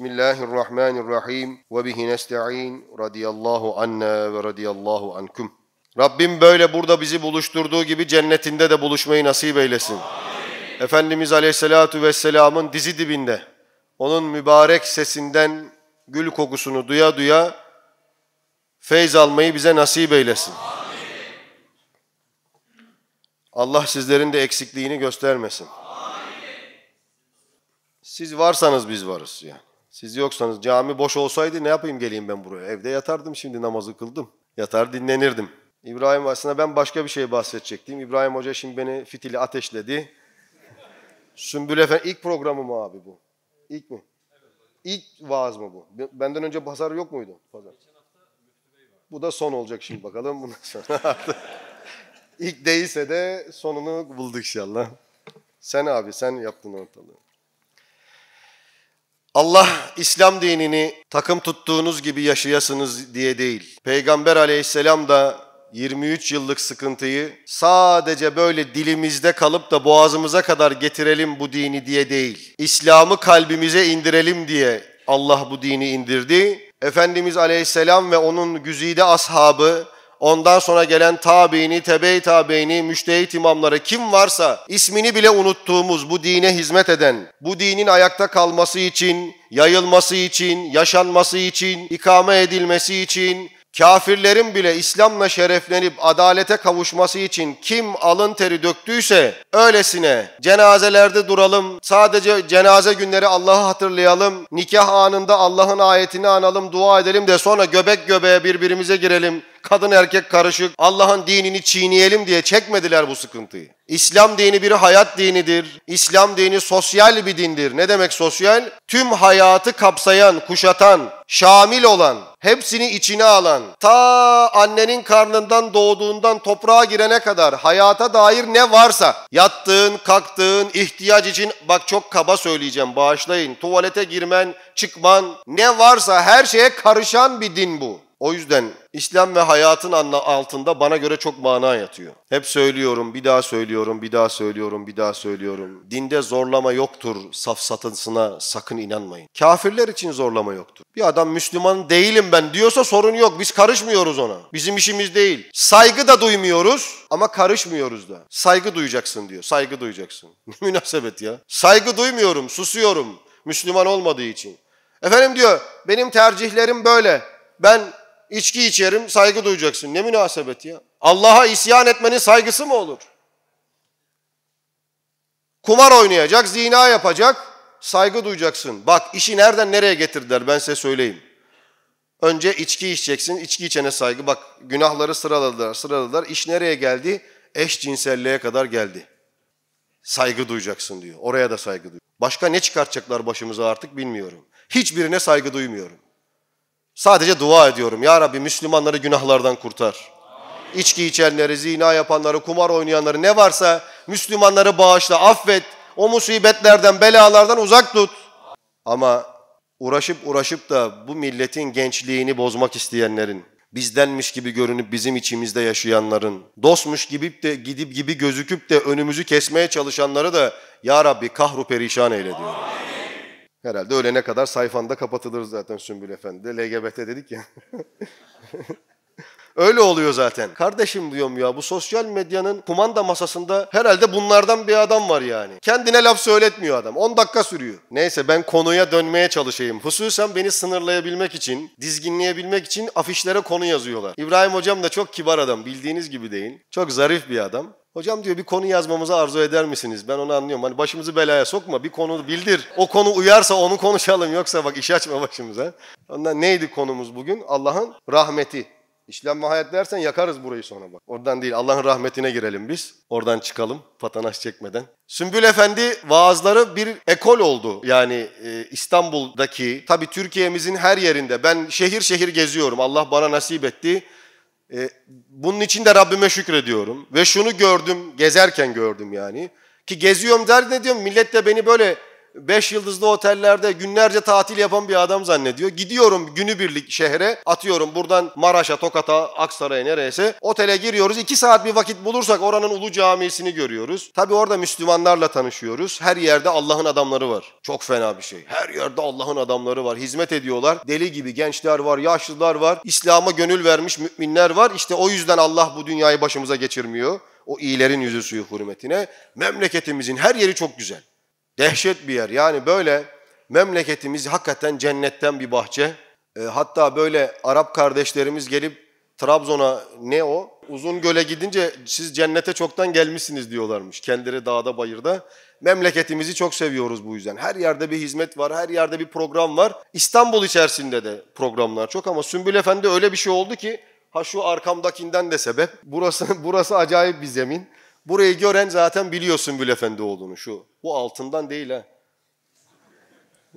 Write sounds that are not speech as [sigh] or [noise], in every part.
Bismillahirrahmanirrahim ve bihi nesta'in radiyallahu anna ve radiyallahu ankum. Rabbim böyle burada bizi buluşturduğu gibi cennetinde de buluşmayı nasip eylesin. Amin. Efendimiz Aleyhisselatu Vesselam'ın dizi dibinde onun mübarek sesinden gül kokusunu duya duya feyz almayı bize nasip eylesin. Amin. Allah sizlerin de eksikliğini göstermesin. Siz varsanız biz varız yani. Siz yoksanız cami boş olsaydı ne yapayım geleyim ben buraya? Evde yatardım şimdi namazı kıldım. Yatar dinlenirdim. İbrahim aslında ben başka bir şey bahsedecektim. İbrahim Hoca şimdi beni fitili ateşledi. Sümbül Efendi ilk programı mı abi bu? İlk mi? İlk vaaz mı bu? Benden önce pazar yok muydu? Pazar. Bu da son olacak şimdi bakalım. Bundan sonra [laughs] İlk değilse de sonunu bulduk inşallah. Sen abi sen yaptın ortalığı. Allah İslam dinini takım tuttuğunuz gibi yaşayasınız diye değil. Peygamber aleyhisselam da 23 yıllık sıkıntıyı sadece böyle dilimizde kalıp da boğazımıza kadar getirelim bu dini diye değil. İslam'ı kalbimize indirelim diye Allah bu dini indirdi. Efendimiz Aleyhisselam ve onun güzide ashabı ondan sonra gelen tabiini, tebe-i tabiini, müştehit imamları kim varsa ismini bile unuttuğumuz bu dine hizmet eden, bu dinin ayakta kalması için, yayılması için, yaşanması için, ikame edilmesi için, Kafirlerin bile İslam'la şereflenip adalete kavuşması için kim alın teri döktüyse öylesine cenazelerde duralım, sadece cenaze günleri Allah'ı hatırlayalım, nikah anında Allah'ın ayetini analım, dua edelim de sonra göbek göbeğe birbirimize girelim, kadın erkek karışık, Allah'ın dinini çiğneyelim diye çekmediler bu sıkıntıyı. İslam dini bir hayat dinidir. İslam dini sosyal bir dindir. Ne demek sosyal? Tüm hayatı kapsayan, kuşatan, şamil olan, hepsini içine alan, ta annenin karnından doğduğundan toprağa girene kadar hayata dair ne varsa, yattığın, kalktığın, ihtiyaç için, bak çok kaba söyleyeceğim bağışlayın, tuvalete girmen, çıkman, ne varsa her şeye karışan bir din bu. O yüzden İslam ve hayatın altında bana göre çok mana yatıyor. Hep söylüyorum, bir daha söylüyorum, bir daha söylüyorum, bir daha söylüyorum. Dinde zorlama yoktur safsatısına sakın inanmayın. Kafirler için zorlama yoktur. Bir adam Müslüman değilim ben diyorsa sorun yok. Biz karışmıyoruz ona. Bizim işimiz değil. Saygı da duymuyoruz ama karışmıyoruz da. Saygı duyacaksın diyor. Saygı duyacaksın. [laughs] Ne münasebet ya. Saygı duymuyorum, susuyorum. Müslüman olmadığı için. Efendim diyor, benim tercihlerim böyle. Ben içki içerim saygı duyacaksın. Ne münasebet ya? Allah'a isyan etmenin saygısı mı olur? Kumar oynayacak, zina yapacak, saygı duyacaksın. Bak işi nereden nereye getirdiler ben size söyleyeyim. Önce içki içeceksin, içki içene saygı. Bak günahları sıraladılar, sıraladılar. İş nereye geldi? Eşcinselliğe kadar geldi. Saygı duyacaksın diyor. Oraya da saygı duy. Başka ne çıkartacaklar başımıza artık bilmiyorum. Hiçbirine saygı duymuyorum. Sadece dua ediyorum. Ya Rabbi Müslümanları günahlardan kurtar. İçki içenleri, zina yapanları, kumar oynayanları ne varsa Müslümanları bağışla, affet. O musibetlerden, belalardan uzak tut. Ama uğraşıp uğraşıp da bu milletin gençliğini bozmak isteyenlerin, bizdenmiş gibi görünüp bizim içimizde yaşayanların, dostmuş gibi de gidip gibi gözüküp de önümüzü kesmeye çalışanları da ya Rabbi kahru perişan eyle diyor. Amin. Herhalde ölene kadar sayfanda kapatılır zaten Sümbül Efendi de. LGBT dedik ya. [laughs] Öyle oluyor zaten. Kardeşim diyorum ya bu sosyal medyanın kumanda masasında herhalde bunlardan bir adam var yani. Kendine laf söyletmiyor adam. 10 dakika sürüyor. Neyse ben konuya dönmeye çalışayım. Hususen beni sınırlayabilmek için, dizginleyebilmek için afişlere konu yazıyorlar. İbrahim hocam da çok kibar adam. Bildiğiniz gibi değil. Çok zarif bir adam. Hocam diyor bir konu yazmamızı arzu eder misiniz? Ben onu anlıyorum. Hani başımızı belaya sokma. Bir konu bildir. O konu uyarsa onu konuşalım. Yoksa bak iş açma başımıza. Ondan neydi konumuz bugün? Allah'ın rahmeti. İşlem hayat dersen yakarız burayı sonra bak. Oradan değil Allah'ın rahmetine girelim biz. Oradan çıkalım patanaş çekmeden. Sümbül Efendi vaazları bir ekol oldu. Yani e, İstanbul'daki tabii Türkiye'mizin her yerinde ben şehir şehir geziyorum. Allah bana nasip etti. E, bunun için de Rabbime şükrediyorum. Ve şunu gördüm, gezerken gördüm yani. Ki geziyorum der ne diyorum, millet de beni böyle Beş yıldızlı otellerde günlerce tatil yapan bir adam zannediyor. Gidiyorum günübirlik şehre atıyorum buradan Maraş'a, Tokat'a, Aksaray'a neresi? otele giriyoruz. iki saat bir vakit bulursak oranın ulu camisini görüyoruz. Tabi orada Müslümanlarla tanışıyoruz. Her yerde Allah'ın adamları var. Çok fena bir şey. Her yerde Allah'ın adamları var. Hizmet ediyorlar. Deli gibi gençler var, yaşlılar var. İslam'a gönül vermiş müminler var. İşte o yüzden Allah bu dünyayı başımıza geçirmiyor o iyilerin yüzü suyu hürmetine. Memleketimizin her yeri çok güzel. Dehşet bir yer. Yani böyle memleketimiz hakikaten cennetten bir bahçe. E, hatta böyle Arap kardeşlerimiz gelip Trabzon'a ne o? Uzun göle gidince siz cennete çoktan gelmişsiniz diyorlarmış. Kendileri dağda bayırda. Memleketimizi çok seviyoruz bu yüzden. Her yerde bir hizmet var, her yerde bir program var. İstanbul içerisinde de programlar çok ama Sümbül Efendi öyle bir şey oldu ki ha şu arkamdakinden de sebep. Burası [laughs] burası acayip bir zemin. Burayı gören zaten biliyorsun Gül Efendi olduğunu şu. Bu altından değil ha.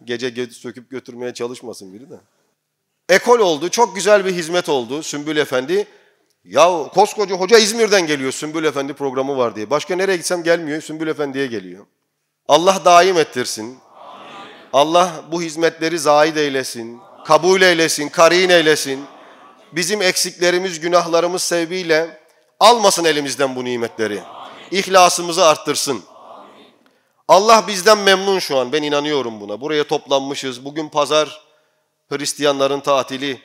Gece söküp götürmeye çalışmasın biri de. Ekol oldu, çok güzel bir hizmet oldu Sümbül Efendi. Ya koskoca hoca İzmir'den geliyor Sümbül Efendi programı var diye. Başka nereye gitsem gelmiyor, Sümbül Efendi'ye geliyor. Allah daim ettirsin. Amin. Allah bu hizmetleri zahid eylesin. Kabul eylesin, karin eylesin. Bizim eksiklerimiz, günahlarımız sebebiyle almasın elimizden bu nimetleri. İhlasımızı arttırsın. Allah bizden memnun şu an. Ben inanıyorum buna. Buraya toplanmışız. Bugün pazar Hristiyanların tatili.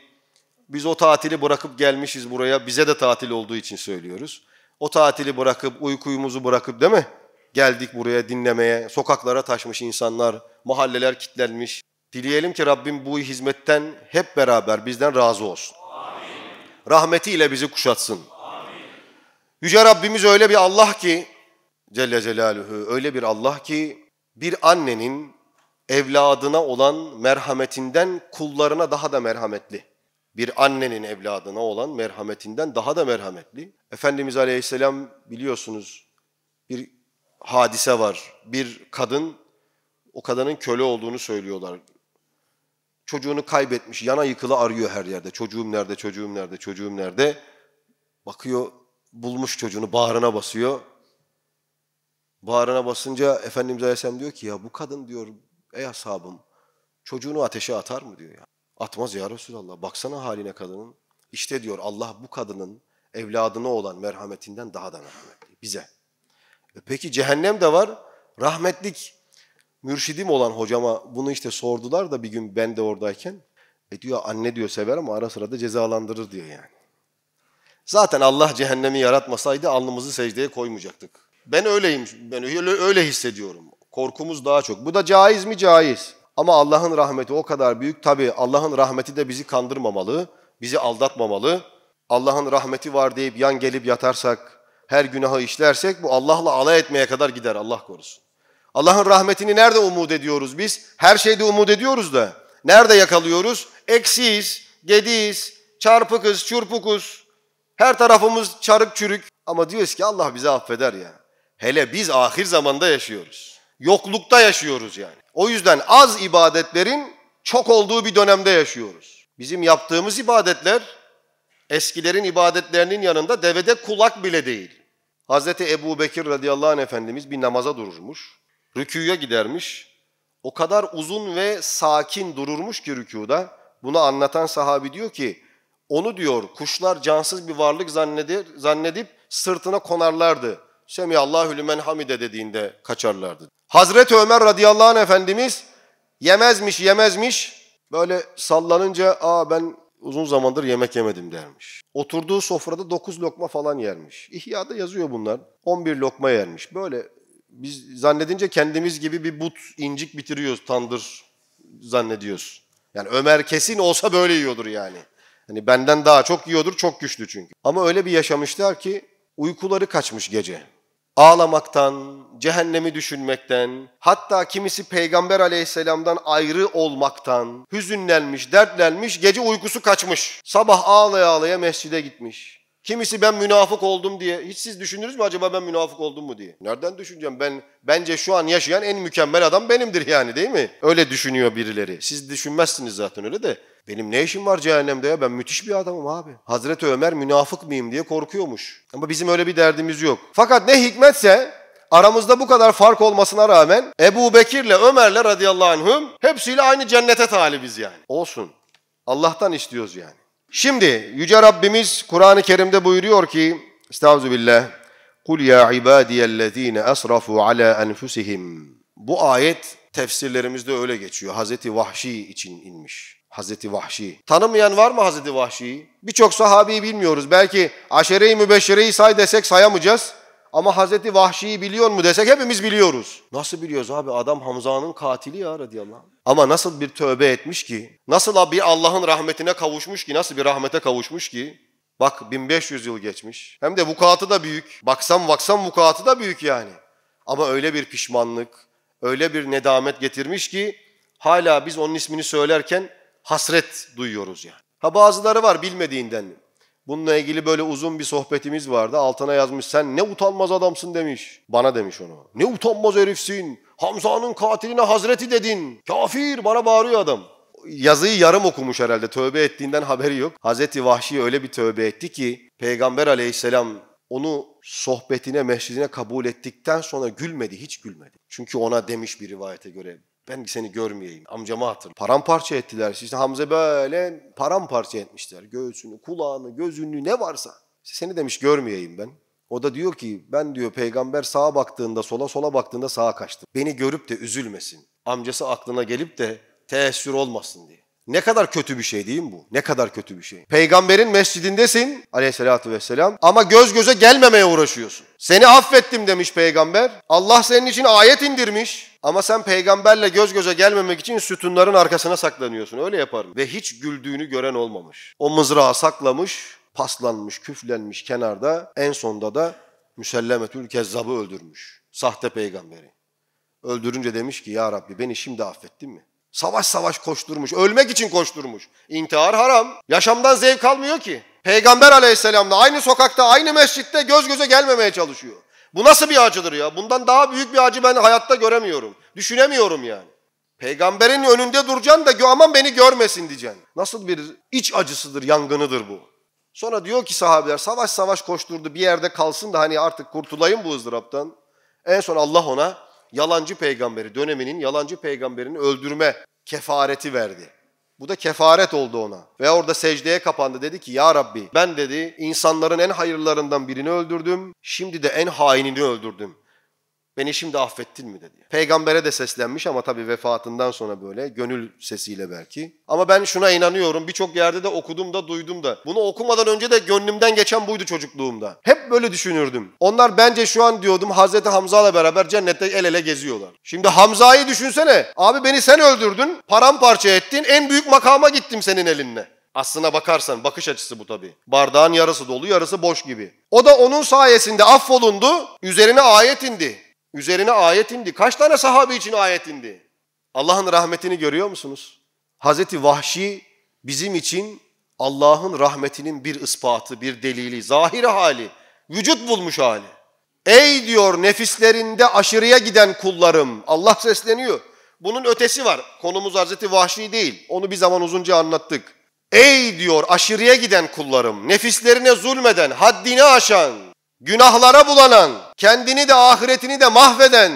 Biz o tatili bırakıp gelmişiz buraya. Bize de tatil olduğu için söylüyoruz. O tatili bırakıp, uykuyumuzu bırakıp değil mi? Geldik buraya dinlemeye. Sokaklara taşmış insanlar, mahalleler kitlenmiş. Dileyelim ki Rabbim bu hizmetten hep beraber bizden razı olsun. Amin. Rahmetiyle bizi kuşatsın. Yüce Rabbimiz öyle bir Allah ki Celle Celaluhu öyle bir Allah ki bir annenin evladına olan merhametinden kullarına daha da merhametli. Bir annenin evladına olan merhametinden daha da merhametli. Efendimiz Aleyhisselam biliyorsunuz bir hadise var. Bir kadın o kadının köle olduğunu söylüyorlar. Çocuğunu kaybetmiş, yana yıkılı arıyor her yerde. Çocuğum nerede, çocuğum nerede, çocuğum nerede? Bakıyor bulmuş çocuğunu bağrına basıyor. Bağrına basınca Efendimiz Aleyhisselam diyor ki ya bu kadın diyor ey ashabım çocuğunu ateşe atar mı diyor ya. Atmaz ya Resulallah baksana haline kadının. İşte diyor Allah bu kadının evladına olan merhametinden daha da merhametli bize. E peki cehennem de var. Rahmetlik mürşidim olan hocama bunu işte sordular da bir gün ben de oradayken. E diyor anne diyor sever ama ara sıra da cezalandırır diyor yani. Zaten Allah cehennemi yaratmasaydı alnımızı secdeye koymayacaktık. Ben öyleyim, ben öyle, öyle hissediyorum. Korkumuz daha çok. Bu da caiz mi? Caiz. Ama Allah'ın rahmeti o kadar büyük. Tabi Allah'ın rahmeti de bizi kandırmamalı, bizi aldatmamalı. Allah'ın rahmeti var deyip yan gelip yatarsak, her günahı işlersek bu Allah'la alay etmeye kadar gider Allah korusun. Allah'ın rahmetini nerede umut ediyoruz biz? Her şeyde umut ediyoruz da. Nerede yakalıyoruz? Eksiyiz, gediyiz, çarpıkız, çurpukuz. Her tarafımız çarık çürük ama diyoruz ki Allah bizi affeder ya. Hele biz ahir zamanda yaşıyoruz. Yoklukta yaşıyoruz yani. O yüzden az ibadetlerin çok olduğu bir dönemde yaşıyoruz. Bizim yaptığımız ibadetler eskilerin ibadetlerinin yanında devede kulak bile değil. Hazreti Ebu Bekir radıyallahu anh efendimiz bir namaza dururmuş. Rüküye gidermiş. O kadar uzun ve sakin dururmuş ki rükuda. Bunu anlatan sahabi diyor ki onu diyor kuşlar cansız bir varlık zannedir, zannedip sırtına konarlardı. Semiyallahu lümen hamide dediğinde kaçarlardı. Hazreti Ömer radıyallahu anh efendimiz yemezmiş yemezmiş böyle sallanınca aa ben uzun zamandır yemek yemedim dermiş. Oturduğu sofrada 9 lokma falan yermiş. İhya'da yazıyor bunlar. 11 lokma yermiş. Böyle biz zannedince kendimiz gibi bir but incik bitiriyoruz tandır zannediyoruz. Yani Ömer kesin olsa böyle yiyordur yani. Hani benden daha çok yiyordur, çok güçlü çünkü. Ama öyle bir yaşamışlar ki uykuları kaçmış gece. Ağlamaktan, cehennemi düşünmekten, hatta kimisi peygamber aleyhisselamdan ayrı olmaktan hüzünlenmiş, dertlenmiş, gece uykusu kaçmış. Sabah ağlaya ağlaya mescide gitmiş. Kimisi ben münafık oldum diye. Hiç siz düşündünüz mü acaba ben münafık oldum mu diye? Nereden düşüneceğim? Ben bence şu an yaşayan en mükemmel adam benimdir yani değil mi? Öyle düşünüyor birileri. Siz düşünmezsiniz zaten öyle de. Benim ne işim var cehennemde ya? Ben müthiş bir adamım abi. Hazreti Ömer münafık mıyım diye korkuyormuş. Ama bizim öyle bir derdimiz yok. Fakat ne hikmetse aramızda bu kadar fark olmasına rağmen Ebu Bekir'le Ömer'le radıyallahu anhüm hepsiyle aynı cennete talibiz yani. Olsun. Allah'tan istiyoruz yani. Şimdi Yüce Rabbimiz Kur'an-ı Kerim'de buyuruyor ki Estağfirullah. Kul ya ibadiyellezine esrafu ala enfusihim. Bu ayet tefsirlerimizde öyle geçiyor. Hazreti Vahşi için inmiş. Hazreti Vahşi. Tanımayan var mı Hazreti Vahşi'yi? Birçok sahabeyi bilmiyoruz. Belki aşere-i mübeşşereyi say desek sayamayacağız. Ama Hazreti Vahşi'yi biliyor mu desek hepimiz biliyoruz. Nasıl biliyoruz abi? Adam Hamza'nın katili ya radıyallahu anh. Ama nasıl bir tövbe etmiş ki? Nasıl bir Allah'ın rahmetine kavuşmuş ki? Nasıl bir rahmete kavuşmuş ki? Bak 1500 yıl geçmiş. Hem de vukuatı da büyük. Baksam baksam vukuatı da büyük yani. Ama öyle bir pişmanlık, öyle bir nedamet getirmiş ki hala biz onun ismini söylerken hasret duyuyoruz yani. Ha bazıları var bilmediğinden. Bununla ilgili böyle uzun bir sohbetimiz vardı. Altına yazmış sen ne utanmaz adamsın demiş. Bana demiş onu. Ne utanmaz herifsin. Hamza'nın katiline Hazreti dedin. Kafir bana bağırıyor adam. Yazıyı yarım okumuş herhalde. Tövbe ettiğinden haberi yok. Hazreti Vahşi öyle bir tövbe etti ki Peygamber aleyhisselam onu sohbetine, mehşidine kabul ettikten sonra gülmedi, hiç gülmedi. Çünkü ona demiş bir rivayete göre ben seni görmeyeyim. Amcamı hatırla. Paramparça ettiler. İşte Hamza böyle paramparça etmişler. Göğsünü, kulağını, gözünü ne varsa. İşte seni demiş görmeyeyim ben. O da diyor ki ben diyor peygamber sağa baktığında sola sola baktığında sağa kaçtım. Beni görüp de üzülmesin. Amcası aklına gelip de teessür olmasın diye. Ne kadar kötü bir şey değil mi bu? Ne kadar kötü bir şey. Peygamberin mescidindesin aleyhissalatü vesselam ama göz göze gelmemeye uğraşıyorsun. Seni affettim demiş peygamber. Allah senin için ayet indirmiş. Ama sen peygamberle göz göze gelmemek için sütunların arkasına saklanıyorsun. Öyle yaparım. Ve hiç güldüğünü gören olmamış. O mızrağı saklamış, paslanmış, küflenmiş kenarda. En sonda da Müsellemetül Kezzab'ı öldürmüş. Sahte peygamberi. Öldürünce demiş ki ya Rabbi beni şimdi affettin mi? Savaş savaş koşturmuş. Ölmek için koşturmuş. İntihar haram. Yaşamdan zevk almıyor ki. Peygamber aleyhisselamla aynı sokakta, aynı mescitte göz göze gelmemeye çalışıyor. Bu nasıl bir acıdır ya? Bundan daha büyük bir acı ben hayatta göremiyorum. Düşünemiyorum yani. Peygamberin önünde duracaksın da aman beni görmesin diyeceksin. Nasıl bir iç acısıdır, yangınıdır bu. Sonra diyor ki sahabeler savaş savaş koşturdu bir yerde kalsın da hani artık kurtulayım bu ızdıraptan. En son Allah ona yalancı peygamberi döneminin yalancı peygamberini öldürme kefareti verdi. Bu da kefaret oldu ona. Ve orada secdeye kapandı. Dedi ki ya Rabbi ben dedi insanların en hayırlarından birini öldürdüm. Şimdi de en hainini öldürdüm. Beni şimdi affettin mi dedi. Peygambere de seslenmiş ama tabii vefatından sonra böyle gönül sesiyle belki. Ama ben şuna inanıyorum birçok yerde de okudum da duydum da. Bunu okumadan önce de gönlümden geçen buydu çocukluğumda. Hep böyle düşünürdüm. Onlar bence şu an diyordum Hazreti Hamza'la beraber cennette el ele geziyorlar. Şimdi Hamza'yı düşünsene. Abi beni sen öldürdün, paramparça ettin, en büyük makama gittim senin elinle. Aslına bakarsan bakış açısı bu tabii. Bardağın yarısı dolu yarısı boş gibi. O da onun sayesinde affolundu, üzerine ayet indi. Üzerine ayet indi. Kaç tane sahabe için ayet indi? Allah'ın rahmetini görüyor musunuz? Hazreti Vahşi bizim için Allah'ın rahmetinin bir ispatı, bir delili, zahir hali, vücut bulmuş hali. Ey diyor nefislerinde aşırıya giden kullarım. Allah sesleniyor. Bunun ötesi var. Konumuz Hazreti Vahşi değil. Onu bir zaman uzunca anlattık. Ey diyor aşırıya giden kullarım, nefislerine zulmeden, haddini aşan, günahlara bulanan, kendini de ahiretini de mahveden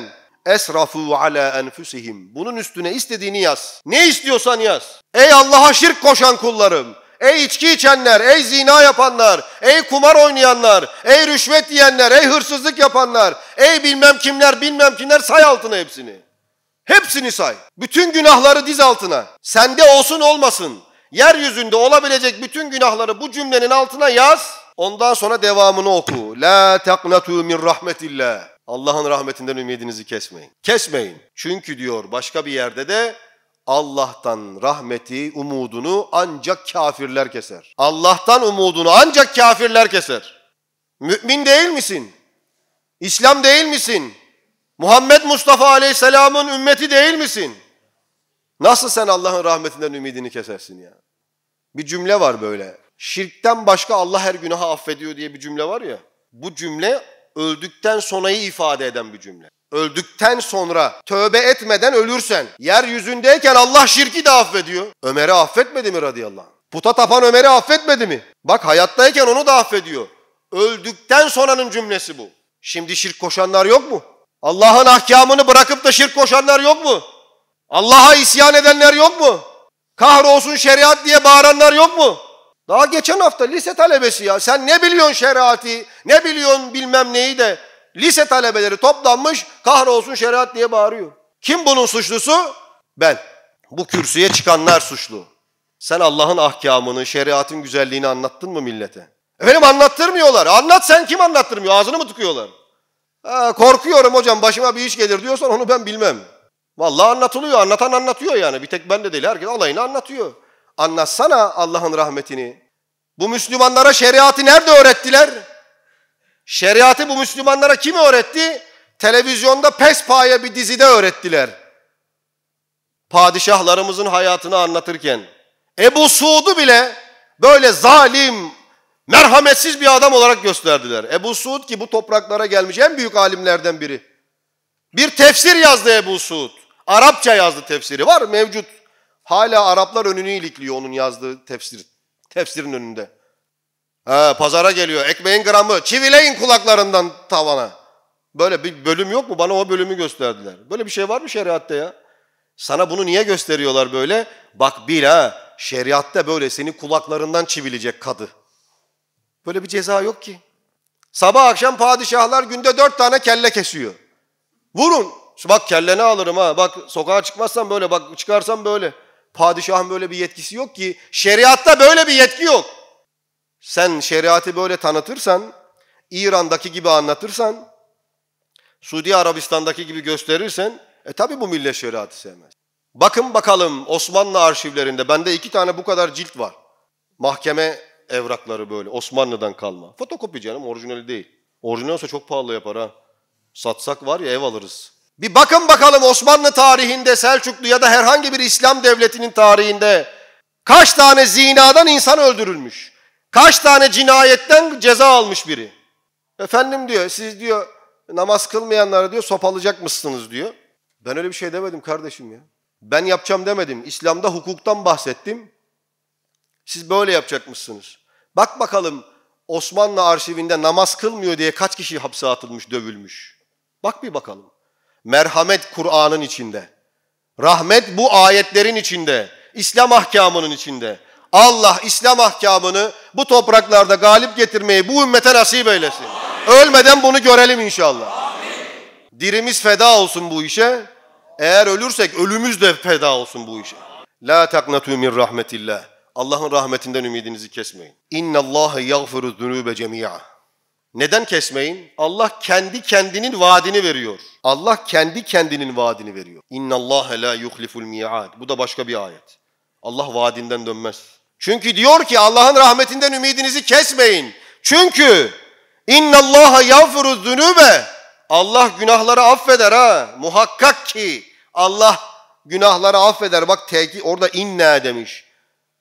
esrafu ala enfusihim. Bunun üstüne istediğini yaz. Ne istiyorsan yaz. Ey Allah'a şirk koşan kullarım. Ey içki içenler, ey zina yapanlar, ey kumar oynayanlar, ey rüşvet yiyenler, ey hırsızlık yapanlar, ey bilmem kimler, bilmem kimler say altına hepsini. Hepsini say. Bütün günahları diz altına. Sende olsun olmasın. Yeryüzünde olabilecek bütün günahları bu cümlenin altına yaz. Ondan sonra devamını oku. La taknatu min rahmetillah. Allah'ın rahmetinden ümidinizi kesmeyin. Kesmeyin. Çünkü diyor başka bir yerde de Allah'tan rahmeti, umudunu ancak kafirler keser. Allah'tan umudunu ancak kafirler keser. Mümin değil misin? İslam değil misin? Muhammed Mustafa Aleyhisselam'ın ümmeti değil misin? Nasıl sen Allah'ın rahmetinden ümidini kesersin ya? Bir cümle var böyle. Şirkten başka Allah her günahı affediyor diye bir cümle var ya. Bu cümle öldükten sonrayı ifade eden bir cümle. Öldükten sonra tövbe etmeden ölürsen yeryüzündeyken Allah şirki de affediyor. Ömer'i affetmedi mi radıyallahu anh? Puta tapan Ömer'i affetmedi mi? Bak hayattayken onu da affediyor. Öldükten sonranın cümlesi bu. Şimdi şirk koşanlar yok mu? Allah'ın ahkamını bırakıp da şirk koşanlar yok mu? Allah'a isyan edenler yok mu? Kahrolsun şeriat diye bağıranlar yok mu? Daha geçen hafta lise talebesi ya. Sen ne biliyorsun şeriatı, ne biliyorsun bilmem neyi de. Lise talebeleri toplanmış kahrolsun şeriat diye bağırıyor. Kim bunun suçlusu? Ben. Bu kürsüye çıkanlar suçlu. Sen Allah'ın ahkamını, şeriatın güzelliğini anlattın mı millete? Efendim anlattırmıyorlar. Anlat sen kim anlattırmıyor? Ağzını mı tıkıyorlar? Ha, korkuyorum hocam başıma bir iş gelir diyorsan onu ben bilmem. Vallahi anlatılıyor. Anlatan anlatıyor yani. Bir tek ben de değil. Herkes alayını anlatıyor. Anlatsana Allah'ın rahmetini. Bu Müslümanlara şeriatı nerede öğrettiler? Şeriatı bu Müslümanlara kim öğretti? Televizyonda pespaya bir dizide öğrettiler. Padişahlarımızın hayatını anlatırken. Ebu Suud'u bile böyle zalim, merhametsiz bir adam olarak gösterdiler. Ebu Suud ki bu topraklara gelmiş en büyük alimlerden biri. Bir tefsir yazdı Ebu Suud. Arapça yazdı tefsiri var mevcut. Hala Araplar önünü ilikliyor onun yazdığı tefsir. Tefsirin önünde. He, pazara geliyor. Ekmeğin gramı. Çivileyin kulaklarından tavana. Böyle bir bölüm yok mu? Bana o bölümü gösterdiler. Böyle bir şey var mı şeriatta ya? Sana bunu niye gösteriyorlar böyle? Bak bil ha. Şeriatta böyle seni kulaklarından çivilecek kadı. Böyle bir ceza yok ki. Sabah akşam padişahlar günde dört tane kelle kesiyor. Vurun. şu Bak kelleni alırım ha. Bak sokağa çıkmazsan böyle. Bak çıkarsam böyle. Padişahın böyle bir yetkisi yok ki. Şeriatta böyle bir yetki yok. Sen şeriatı böyle tanıtırsan, İran'daki gibi anlatırsan, Suudi Arabistan'daki gibi gösterirsen, e tabi bu millet şeriatı sevmez. Bakın bakalım Osmanlı arşivlerinde, bende iki tane bu kadar cilt var. Mahkeme evrakları böyle, Osmanlı'dan kalma. Fotokopi canım, orijinali değil. Orijinal olsa çok pahalı yapar ha. Satsak var ya ev alırız. Bir bakın bakalım Osmanlı tarihinde, Selçuklu ya da herhangi bir İslam devletinin tarihinde kaç tane zinadan insan öldürülmüş? Kaç tane cinayetten ceza almış biri? Efendim diyor, siz diyor namaz kılmayanlara diyor sopalacak mısınız diyor. Ben öyle bir şey demedim kardeşim ya. Ben yapacağım demedim. İslam'da hukuktan bahsettim. Siz böyle yapacak mısınız? Bak bakalım Osmanlı arşivinde namaz kılmıyor diye kaç kişi hapse atılmış, dövülmüş. Bak bir bakalım. Merhamet Kur'an'ın içinde. Rahmet bu ayetlerin içinde. İslam ahkamının içinde. Allah İslam ahkamını bu topraklarda galip getirmeyi bu ümmete nasip eylesin. Amin. Ölmeden bunu görelim inşallah. Amin. Dirimiz feda olsun bu işe. Eğer ölürsek ölümüz de feda olsun bu işe. La taknatu min rahmetillah. Allah'ın rahmetinden ümidinizi kesmeyin. İnnallaha yaghfiru zunube cemia. Neden kesmeyin? Allah kendi kendinin vaadini veriyor. Allah kendi kendinin vaadini veriyor. İnna Allah la yuhliful mi'ad. Bu da başka bir ayet. Allah vaadinden dönmez. Çünkü diyor ki Allah'ın rahmetinden ümidinizi kesmeyin. Çünkü inna Allah yağfuru zunube. Allah günahları affeder ha. Muhakkak ki Allah günahları affeder. Bak teki orada inna demiş.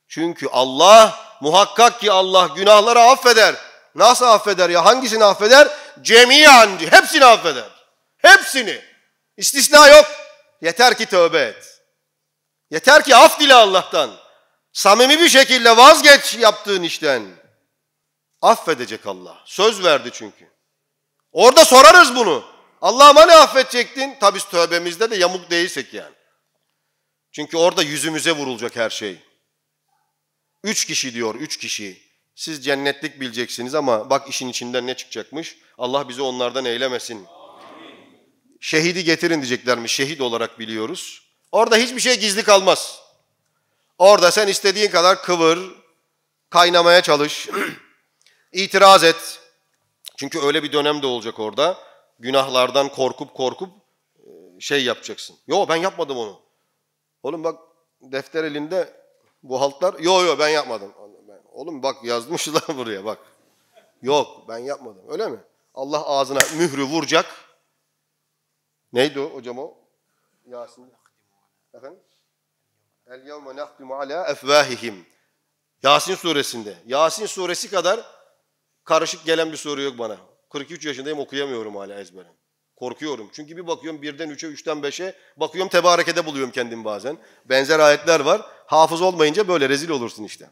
Çünkü Allah muhakkak ki Allah günahları affeder. Nasıl affeder ya? Hangisini affeder? Cemiyan Hepsini affeder. Hepsini. İstisna yok. Yeter ki tövbe et. Yeter ki af dile Allah'tan. Samimi bir şekilde vazgeç yaptığın işten. Affedecek Allah. Söz verdi çünkü. Orada sorarız bunu. Allah'ıma ne affedecektin? Tabi tövbemizde de yamuk değilsek yani. Çünkü orada yüzümüze vurulacak her şey. Üç kişi diyor, üç kişi. Siz cennetlik bileceksiniz ama bak işin içinden ne çıkacakmış. Allah bizi onlardan eylemesin. Amin. Şehidi getirin diyeceklermiş. Şehit olarak biliyoruz. Orada hiçbir şey gizli kalmaz. Orada sen istediğin kadar kıvır, kaynamaya çalış, [clears throat] itiraz et. Çünkü öyle bir dönem de olacak orada. Günahlardan korkup korkup e, şey yapacaksın. Yo ben yapmadım onu. Oğlum bak defter elinde bu haltlar. Yo yo ben yapmadım. Oğlum bak yazmışlar [laughs] buraya bak. Yok ben yapmadım öyle mi? Allah ağzına mührü vuracak. Neydi o hocam o? Yasin. Efendim? El yevme nahdimu ala efvahihim. Yasin suresinde. Yasin suresi kadar karışık gelen bir soru yok bana. 43 yaşındayım okuyamıyorum hala ezberim. Korkuyorum. Çünkü bir bakıyorum birden üçe, üçten beşe. Bakıyorum tebarekede buluyorum kendimi bazen. Benzer ayetler var. Hafız olmayınca böyle rezil olursun işte.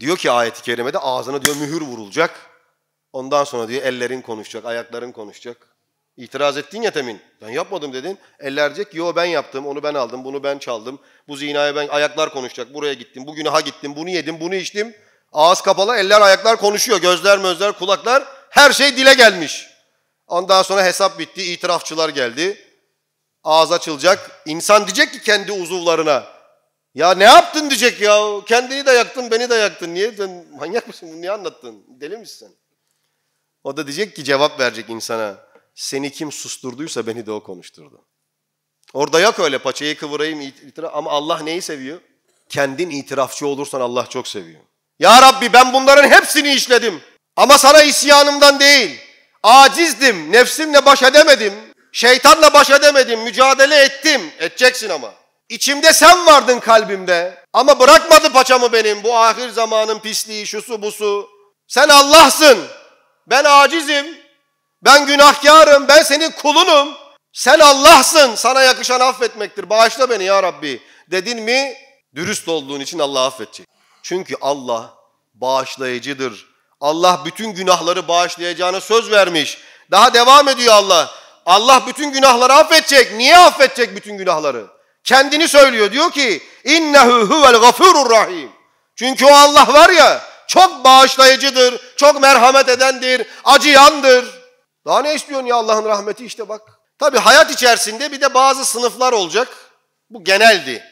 Diyor ki ayeti kerimede ağzına diyor mühür vurulacak. Ondan sonra diyor ellerin konuşacak, ayakların konuşacak. İtiraz ettin ya temin. Ben yapmadım dedin. Eller diyecek yo ben yaptım, onu ben aldım, bunu ben çaldım. Bu zinaya ben ayaklar konuşacak. Buraya gittim, bu günaha gittim, bunu yedim, bunu içtim. Ağız kapalı, eller ayaklar konuşuyor. Gözler, mözler, kulaklar her şey dile gelmiş. Ondan sonra hesap bitti, itirafçılar geldi. Ağız açılacak. İnsan diyecek ki kendi uzuvlarına ya ne yaptın diyecek ya. Kendini de yaktın, beni de yaktın. Niye? Sen manyak mısın? Bunu niye anlattın? Deli misin sen? O da diyecek ki cevap verecek insana. Seni kim susturduysa beni de o konuşturdu. Orada yok öyle paçayı kıvırayım itiraf. Ama Allah neyi seviyor? Kendin itirafçı olursan Allah çok seviyor. Ya Rabbi ben bunların hepsini işledim. Ama sana isyanımdan değil. Acizdim, nefsimle baş edemedim. Şeytanla baş edemedim, mücadele ettim. Edeceksin ama. İçimde sen vardın kalbimde. Ama bırakmadı paçamı benim bu ahir zamanın pisliği, şu su bu su. Sen Allah'sın. Ben acizim. Ben günahkarım. Ben senin kulunum. Sen Allah'sın. Sana yakışan affetmektir. Bağışla beni ya Rabbi. Dedin mi dürüst olduğun için Allah affedecek. Çünkü Allah bağışlayıcıdır. Allah bütün günahları bağışlayacağına söz vermiş. Daha devam ediyor Allah. Allah bütün günahları affedecek. Niye affedecek bütün günahları? Kendini söylüyor. Diyor ki innehu huvel gafurur rahim. Çünkü o Allah var ya çok bağışlayıcıdır, çok merhamet edendir, acıyandır. Daha ne istiyorsun ya Allah'ın rahmeti işte bak. Tabi hayat içerisinde bir de bazı sınıflar olacak. Bu geneldi.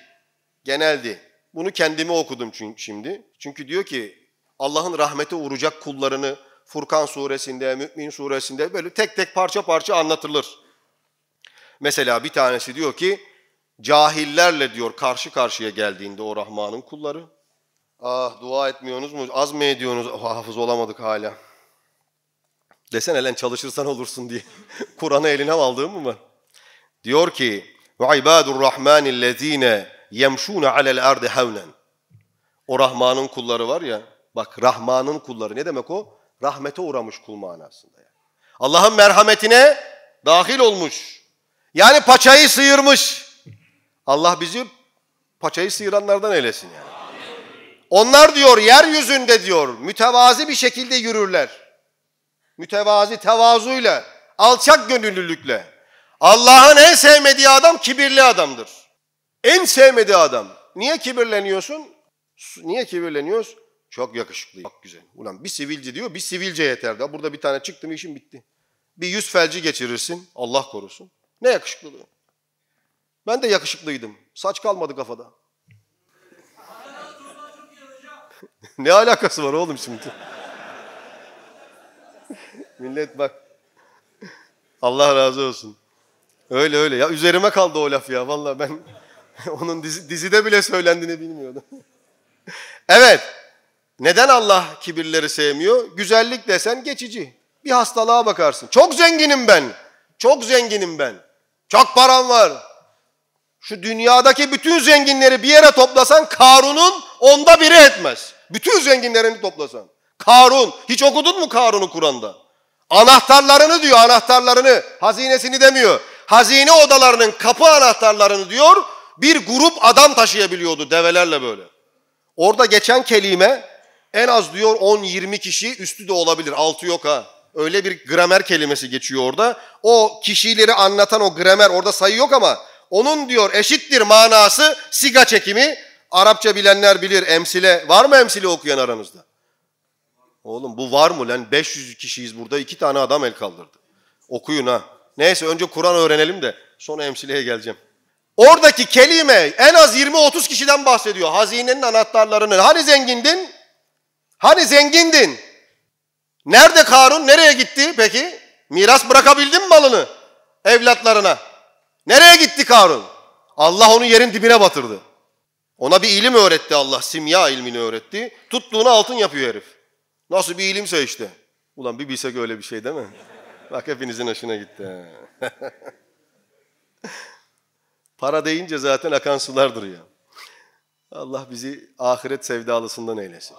Geneldi. Bunu kendime okudum çünkü şimdi. Çünkü diyor ki Allah'ın rahmeti uğracak kullarını Furkan suresinde, Mü'min suresinde böyle tek tek parça parça anlatılır. Mesela bir tanesi diyor ki cahillerle diyor karşı karşıya geldiğinde o Rahman'ın kulları. Ah dua etmiyorsunuz mu? Az mı ediyorsunuz? Oh, hafız olamadık hala. Desene lan çalışırsan olursun diye. [laughs] Kur'an'ı eline aldığım mı var? Diyor ki ve ibadur rahmanillezine yemşûne alel ardı havnen. O Rahman'ın kulları var ya. Bak Rahman'ın kulları ne demek o? Rahmete uğramış kul manasında yani. Allah'ın merhametine dahil olmuş. Yani paçayı sıyırmış. Allah bizi paçayı sıyıranlardan eylesin yani. Onlar diyor yeryüzünde diyor mütevazi bir şekilde yürürler. Mütevazi tevazuyla, alçak gönüllülükle. Allah'ın en sevmediği adam kibirli adamdır. En sevmediği adam. Niye kibirleniyorsun? Niye kibirleniyoruz? Çok yakışıklı. Bak güzel. Ulan bir sivilce diyor, bir sivilce yeter. burada bir tane çıktı mı işin bitti. Bir yüz felci geçirirsin, Allah korusun. Ne yakışıklılığı. Ben de yakışıklıydım. Saç kalmadı kafada. [laughs] ne alakası var oğlum şimdi? [laughs] Millet bak. Allah razı olsun. Öyle öyle. Ya üzerime kaldı o laf ya. Valla ben [laughs] onun dizi, dizide bile söylendiğini bilmiyordum. evet. Neden Allah kibirleri sevmiyor? Güzellik desen geçici. Bir hastalığa bakarsın. Çok zenginim ben. Çok zenginim ben. Çok param var. Şu dünyadaki bütün zenginleri bir yere toplasan Karun'un onda biri etmez. Bütün zenginlerini toplasan. Karun. Hiç okudun mu Karun'u Kur'an'da? Anahtarlarını diyor anahtarlarını. Hazinesini demiyor. Hazine odalarının kapı anahtarlarını diyor. Bir grup adam taşıyabiliyordu develerle böyle. Orada geçen kelime en az diyor 10-20 kişi üstü de olabilir. Altı yok ha. Öyle bir gramer kelimesi geçiyor orada. O kişileri anlatan o gramer orada sayı yok ama onun diyor eşittir manası siga çekimi. Arapça bilenler bilir emsile. Var mı emsile okuyan aranızda? Oğlum bu var mı lan? 500 kişiyiz burada. iki tane adam el kaldırdı. Okuyun ha. Neyse önce Kur'an öğrenelim de sonra emsileye geleceğim. Oradaki kelime en az 20-30 kişiden bahsediyor. Hazinenin anahtarlarının. Hani zengindin? Hani zengindin? Nerede Karun? Nereye gitti peki? Miras bırakabildin mi malını evlatlarına? Nereye gitti Karun? Allah onu yerin dibine batırdı. Ona bir ilim öğretti Allah. Simya ilmini öğretti. Tuttuğunu altın yapıyor herif. Nasıl bir ilimse işte. Ulan bir bilsek öyle bir şey değil mi? Bak hepinizin hoşuna gitti. [laughs] Para deyince zaten akan sulardır ya. Allah bizi ahiret sevdalısından eylesin.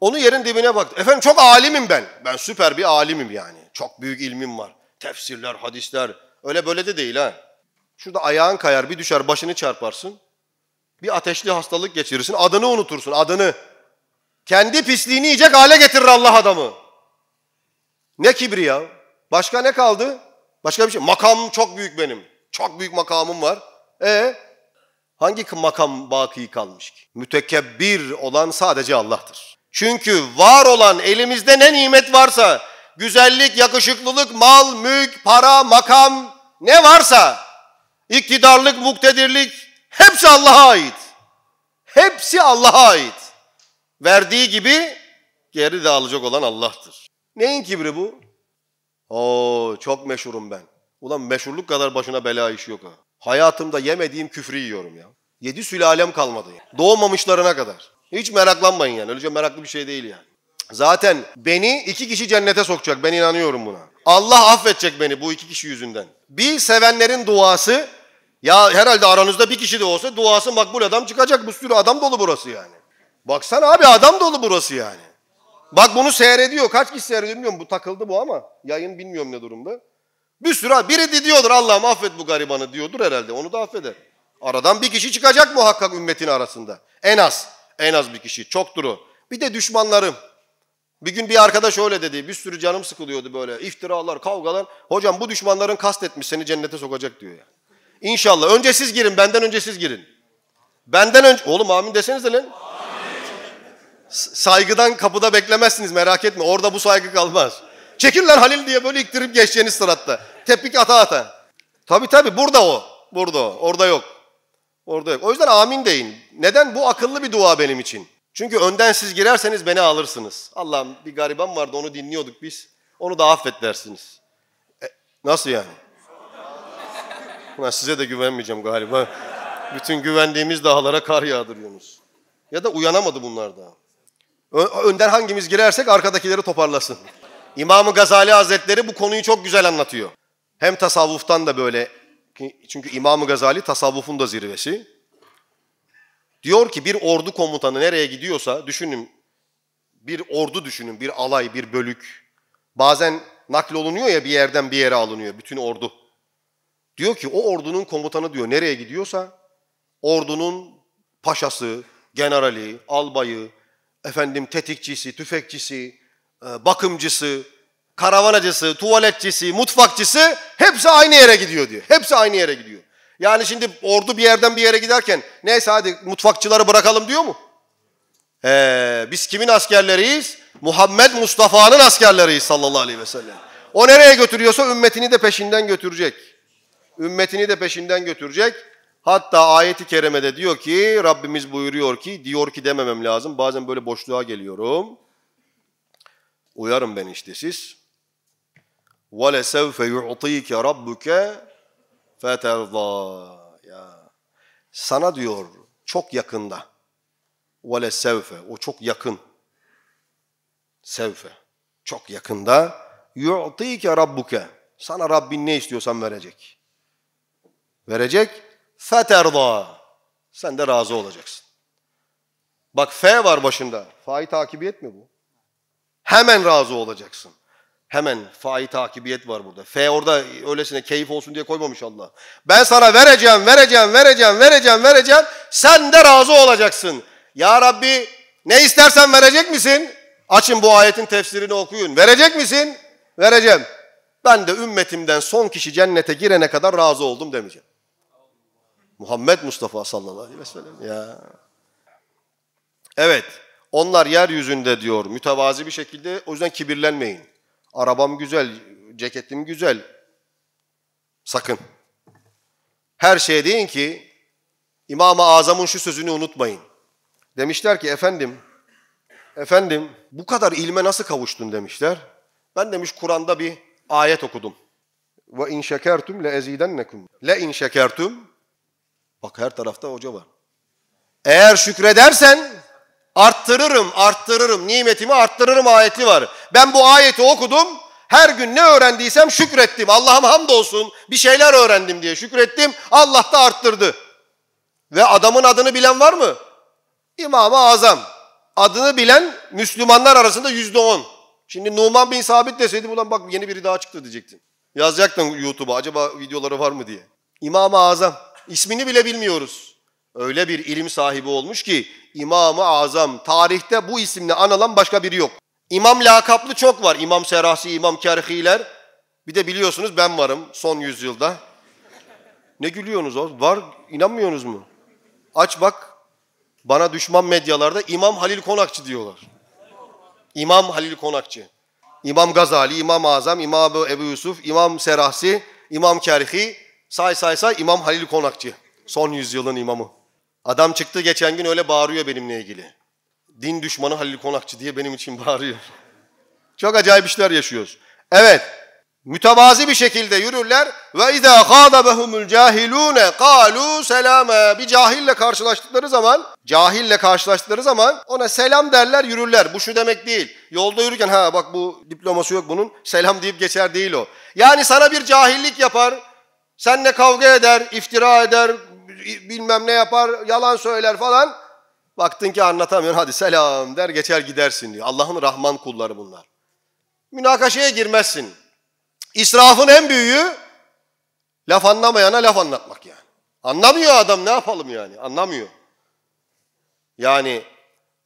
Onu yerin dibine baktı. Efendim çok alimim ben. Ben süper bir alimim yani. Çok büyük ilmim var. Tefsirler, hadisler, Öyle böyle de değil ha. Şurada ayağın kayar, bir düşer, başını çarparsın. Bir ateşli hastalık geçirirsin, adını unutursun, adını. Kendi pisliğini yiyecek hale getirir Allah adamı. Ne kibri ya? Başka ne kaldı? Başka bir şey. Makamım çok büyük benim. Çok büyük makamım var. E hangi makam baki kalmış ki? Mütekebbir olan sadece Allah'tır. Çünkü var olan elimizde ne nimet varsa güzellik, yakışıklılık, mal, mülk, para, makam ne varsa iktidarlık, muktedirlik hepsi Allah'a ait. Hepsi Allah'a ait. Verdiği gibi geri de alacak olan Allah'tır. Neyin kibri bu? Oo çok meşhurum ben. Ulan meşhurluk kadar başına bela iş yok ha. Hayatımda yemediğim küfrü yiyorum ya. Yedi sülalem kalmadı ya. Doğmamışlarına kadar. Hiç meraklanmayın yani. Öylece meraklı bir şey değil yani. Zaten beni iki kişi cennete sokacak. Ben inanıyorum buna. Allah affedecek beni bu iki kişi yüzünden. Bir sevenlerin duası ya herhalde aranızda bir kişi de olsa duası makbul adam çıkacak. Bu sürü adam dolu burası yani. Baksana abi adam dolu burası yani. Bak bunu seyrediyor. Kaç kişi seyrediyor bilmiyorum. Bu takıldı bu ama yayın bilmiyorum ne durumda. Bir sürü biri diyordur Allah'ım affet bu garibanı diyordur herhalde. Onu da affeder. Aradan bir kişi çıkacak muhakkak ümmetin arasında. En az. En az bir kişi. Çok duru. Bir de düşmanlarım. Bir gün bir arkadaş öyle dedi. Bir sürü canım sıkılıyordu böyle. İftiralar, kavgalar. Hocam bu düşmanların kastetmiş seni cennete sokacak diyor ya. İnşallah. Önce siz girin. Benden önce siz girin. Benden önce... Oğlum amin deseniz de lan. Saygıdan kapıda beklemezsiniz merak etme. Orada bu saygı kalmaz. Çekil lan Halil diye böyle iktirip geçeceğiniz sıratta. Tepik ata ata. Tabi tabi burada o. Burada o. Orada yok. Orada yok. O yüzden amin deyin. Neden? Bu akıllı bir dua benim için. Çünkü önden siz girerseniz beni alırsınız. Allah'ım bir gariban vardı onu dinliyorduk biz. Onu da affet dersiniz. E, nasıl yani? Ben size de güvenmeyeceğim galiba. Bütün güvendiğimiz dağlara kar yağdırıyorsunuz. Ya da uyanamadı bunlar da. Önden hangimiz girersek arkadakileri toparlasın. i̇mam Gazali Hazretleri bu konuyu çok güzel anlatıyor. Hem tasavvuftan da böyle çünkü i̇mam Gazali tasavvufun da zirvesi. Diyor ki bir ordu komutanı nereye gidiyorsa düşünün bir ordu düşünün bir alay bir bölük. Bazen nakl olunuyor ya bir yerden bir yere alınıyor bütün ordu. Diyor ki o ordunun komutanı diyor nereye gidiyorsa ordunun paşası, generali, albayı, efendim tetikçisi, tüfekçisi, e, bakımcısı, karavanacısı, tuvaletçisi, mutfakçısı hepsi aynı yere gidiyor diyor. Hepsi aynı yere gidiyor. Yani şimdi ordu bir yerden bir yere giderken neyse hadi mutfakçıları bırakalım diyor mu? Ee, biz kimin askerleriyiz? Muhammed Mustafa'nın askerleriyiz sallallahu aleyhi ve sellem. O nereye götürüyorsa ümmetini de peşinden götürecek. Ümmetini de peşinden götürecek. Hatta ayeti kerimede diyor ki Rabbimiz buyuruyor ki diyor ki dememem lazım. Bazen böyle boşluğa geliyorum. Uyarın beni işte siz. وَلَسَوْفَ يُعْطِيكَ رَبُّكَ feterda ya sana diyor çok yakında vele sevfe o çok yakın sevfe çok yakında yu'tike rabbuke sana Rabbin ne istiyorsan verecek verecek feterda sen de razı olacaksın bak fe var başında fai takibiyet mi bu hemen razı olacaksın Hemen fai takibiyet var burada. F orada öylesine keyif olsun diye koymamış Allah. Ben sana vereceğim, vereceğim, vereceğim, vereceğim, vereceğim. Sen de razı olacaksın. Ya Rabbi ne istersen verecek misin? Açın bu ayetin tefsirini okuyun. Verecek misin? Vereceğim. Ben de ümmetimden son kişi cennete girene kadar razı oldum demeyeceğim. Muhammed Mustafa sallallahu aleyhi ve sellem. Ya. Evet. Onlar yeryüzünde diyor mütevazi bir şekilde o yüzden kibirlenmeyin. Arabam güzel, ceketim güzel. Sakın. Her şeye deyin ki İmam-ı Azam'ın şu sözünü unutmayın. Demişler ki efendim, efendim bu kadar ilme nasıl kavuştun demişler. Ben demiş Kur'an'da bir ayet okudum. Ve in şekertum le ezidennekum. Le in şekertum. Bak her tarafta hoca var. Eğer şükredersen Arttırırım, arttırırım, nimetimi arttırırım ayeti var. Ben bu ayeti okudum, her gün ne öğrendiysem şükrettim. Allah'ım hamdolsun bir şeyler öğrendim diye şükrettim. Allah da arttırdı. Ve adamın adını bilen var mı? İmam-ı Azam. Adını bilen Müslümanlar arasında yüzde on. Şimdi Numan bin Sabit deseydi ulan bak yeni biri daha çıktı diyecektin. Yazacaktın YouTube'a acaba videoları var mı diye. İmam-ı Azam. İsmini bile bilmiyoruz. Öyle bir ilim sahibi olmuş ki İmam-ı Azam tarihte bu isimle anılan başka biri yok. İmam lakaplı çok var. İmam Serasi, İmam Kerhiler. Bir de biliyorsunuz ben varım son yüzyılda. Ne gülüyorsunuz oğlum? Var inanmıyorsunuz mu? Aç bak. Bana düşman medyalarda İmam Halil Konakçı diyorlar. İmam Halil Konakçı. İmam Gazali, İmam Azam, İmam Ebu Yusuf, İmam Serahsi, İmam Kerhi, say say say İmam Halil Konakçı. Son yüzyılın imamı. Adam çıktı geçen gün öyle bağırıyor benimle ilgili. Din düşmanı Halil Konakçı diye benim için [laughs] bağırıyor. Çok acayip işler yaşıyoruz. Evet. Mütevazi bir şekilde yürürler. Ve izâ gâdabehumul cahilûne kâlû selâme. Bir cahille karşılaştıkları zaman, cahille karşılaştıkları zaman ona selam derler yürürler. Bu şu demek değil. Yolda yürürken ha bak bu diploması yok bunun. Selam deyip geçer değil o. Yani sana bir cahillik yapar. senle kavga eder, iftira eder, bilmem ne yapar, yalan söyler falan. Baktın ki anlatamıyorsun hadi selam der geçer gidersin diyor. Allah'ın rahman kulları bunlar. Münakaşaya girmezsin. İsrafın en büyüğü laf anlamayana laf anlatmak yani. Anlamıyor adam ne yapalım yani anlamıyor. Yani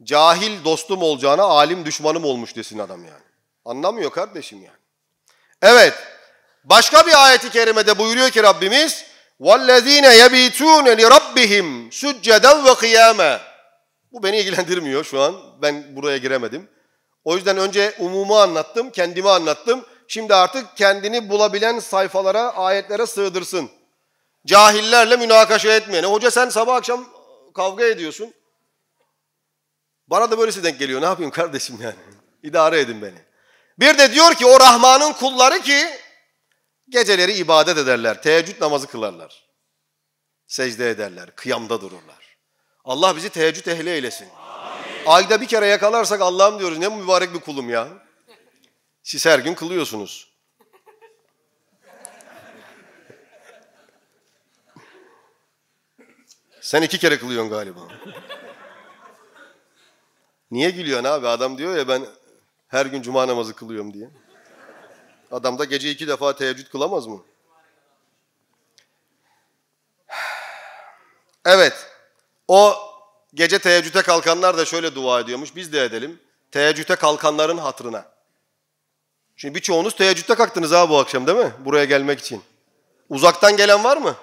cahil dostum olacağına alim düşmanım olmuş desin adam yani. Anlamıyor kardeşim yani. Evet başka bir ayeti kerimede buyuruyor ki Rabbimiz وَالَّذ۪ينَ يَب۪يتُونَ لِرَبِّهِمْ سُجَّدًا وَقِيَامًا Bu beni ilgilendirmiyor şu an. Ben buraya giremedim. O yüzden önce umumu anlattım, kendimi anlattım. Şimdi artık kendini bulabilen sayfalara, ayetlere sığdırsın. Cahillerle münakaşa etmeyene. Hoca sen sabah akşam kavga ediyorsun. Bana da böylesi denk geliyor. Ne yapayım kardeşim yani? İdare edin beni. Bir de diyor ki o Rahman'ın kulları ki Geceleri ibadet ederler, teheccüd namazı kılarlar. Secde ederler, kıyamda dururlar. Allah bizi teheccüd ehli eylesin. Amin. Ayda bir kere yakalarsak Allah'ım diyoruz ne mübarek bir kulum ya. Siz her gün kılıyorsunuz. Sen iki kere kılıyorsun galiba. Niye gülüyorsun abi? Adam diyor ya ben her gün cuma namazı kılıyorum diye. Adam da gece iki defa teheccüd kılamaz mı? Evet. O gece teheccüde kalkanlar da şöyle dua ediyormuş. Biz de edelim. Teheccüde kalkanların hatırına. Şimdi birçoğunuz teheccüde kalktınız ha bu akşam değil mi? Buraya gelmek için. Uzaktan gelen var mı?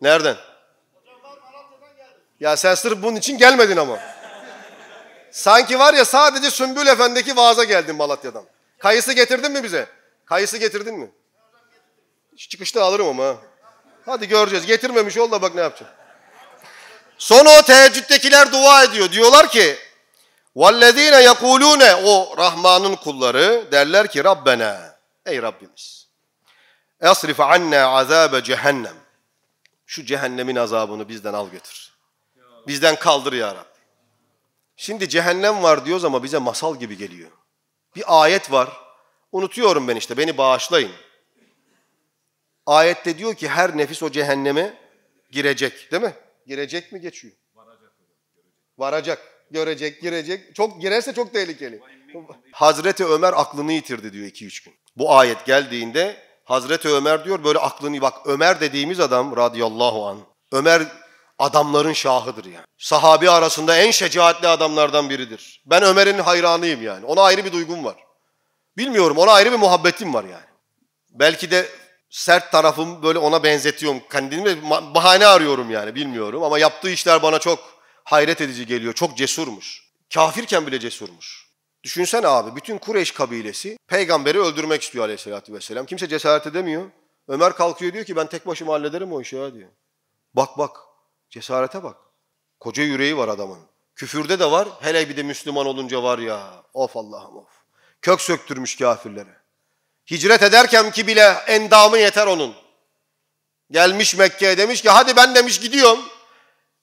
Nereden? Ya sen sırf bunun için gelmedin ama. Sanki var ya sadece Sümbül Efendi'ki vaaza geldin Malatya'dan. Kayısı getirdin mi bize? Kayısı getirdin mi? Çıkışta alırım ama Hadi göreceğiz. Getirmemiş ol da bak ne yapacağım. Sonra o teheccüddekiler dua ediyor. Diyorlar ki وَالَّذ۪ينَ يَقُولُونَ O Rahman'ın kulları derler ki Rabbena Ey Rabbimiz اَصْرِفْ عَنَّا عَذَابَ cehennem Şu cehennemin azabını bizden al götür. Bizden kaldır ya Rabbi. Şimdi cehennem var diyoruz ama bize masal gibi geliyor. Bir ayet var. Unutuyorum ben işte beni bağışlayın. Ayette diyor ki her nefis o cehenneme girecek değil mi? Girecek mi geçiyor? Varacak. görecek, girecek. Çok girerse çok tehlikeli. Hazreti Ömer aklını yitirdi diyor 2-3 gün. Bu ayet geldiğinde Hazreti Ömer diyor böyle aklını bak Ömer dediğimiz adam radıyallahu an. Ömer adamların şahıdır yani. Sahabi arasında en şecaatli adamlardan biridir. Ben Ömer'in hayranıyım yani. Ona ayrı bir duygum var. Bilmiyorum ona ayrı bir muhabbetim var yani. Belki de sert tarafım böyle ona benzetiyorum. Kendimi bahane arıyorum yani bilmiyorum ama yaptığı işler bana çok hayret edici geliyor. Çok cesurmuş. Kafirken bile cesurmuş. Düşünsene abi bütün Kureyş kabilesi peygamberi öldürmek istiyor aleyhissalatü vesselam. Kimse cesaret edemiyor. Ömer kalkıyor diyor ki ben tek başıma hallederim o işi ha diyor. Bak bak cesarete bak. Koca yüreği var adamın. Küfürde de var hele bir de Müslüman olunca var ya of Allah'ım of. Kök söktürmüş kafirlere. Hicret ederken ki bile endamı yeter onun. Gelmiş Mekke'ye demiş ki hadi ben demiş gidiyorum.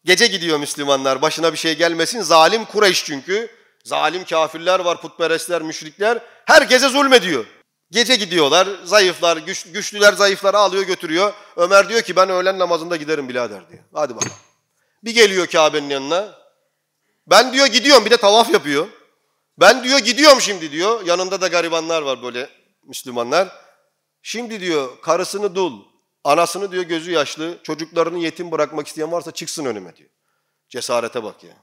Gece gidiyor Müslümanlar başına bir şey gelmesin. Zalim Kureyş çünkü. Zalim kafirler var, putperestler, müşrikler. Herkese zulmediyor. Gece gidiyorlar, zayıflar, güç, güçlüler zayıfları alıyor götürüyor. Ömer diyor ki ben öğlen namazında giderim birader diyor. Hadi bakalım. Bir geliyor Kabe'nin yanına. Ben diyor gidiyorum bir de tavaf yapıyor. Ben diyor gidiyorum şimdi diyor. Yanında da garibanlar var böyle Müslümanlar. Şimdi diyor karısını dul, anasını diyor gözü yaşlı, çocuklarını yetim bırakmak isteyen varsa çıksın önüme diyor. Cesarete bak ya.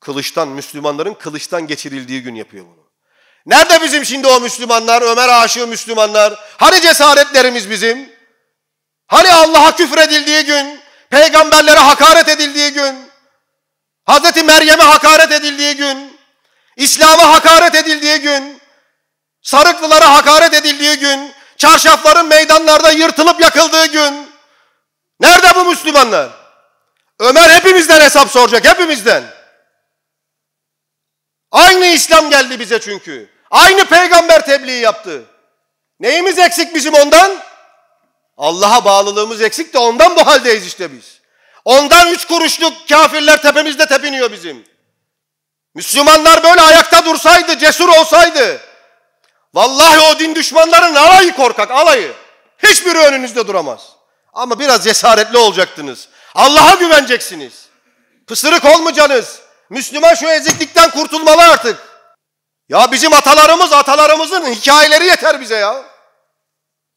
Kılıçtan, Müslümanların kılıçtan geçirildiği gün yapıyor bunu. Nerede bizim şimdi o Müslümanlar, Ömer aşığı Müslümanlar? Hani cesaretlerimiz bizim? Hani Allah'a küfredildiği gün, peygamberlere hakaret edildiği gün? Hazreti Meryem'e hakaret edildiği gün, İslam'a hakaret edildiği gün, sarıklılara hakaret edildiği gün, çarşafların meydanlarda yırtılıp yakıldığı gün, nerede bu Müslümanlar? Ömer hepimizden hesap soracak, hepimizden. Aynı İslam geldi bize çünkü. Aynı peygamber tebliği yaptı. Neyimiz eksik bizim ondan? Allah'a bağlılığımız eksik de ondan bu haldeyiz işte biz. Ondan üç kuruşluk kafirler tepemizde tepiniyor bizim. Müslümanlar böyle ayakta dursaydı, cesur olsaydı. Vallahi o din düşmanların alayı korkak, alayı. Hiçbiri önünüzde duramaz. Ama biraz cesaretli olacaktınız. Allah'a güveneceksiniz. Pısırık olmayacaksınız. Müslüman şu eziklikten kurtulmalı artık. Ya bizim atalarımız, atalarımızın hikayeleri yeter bize ya.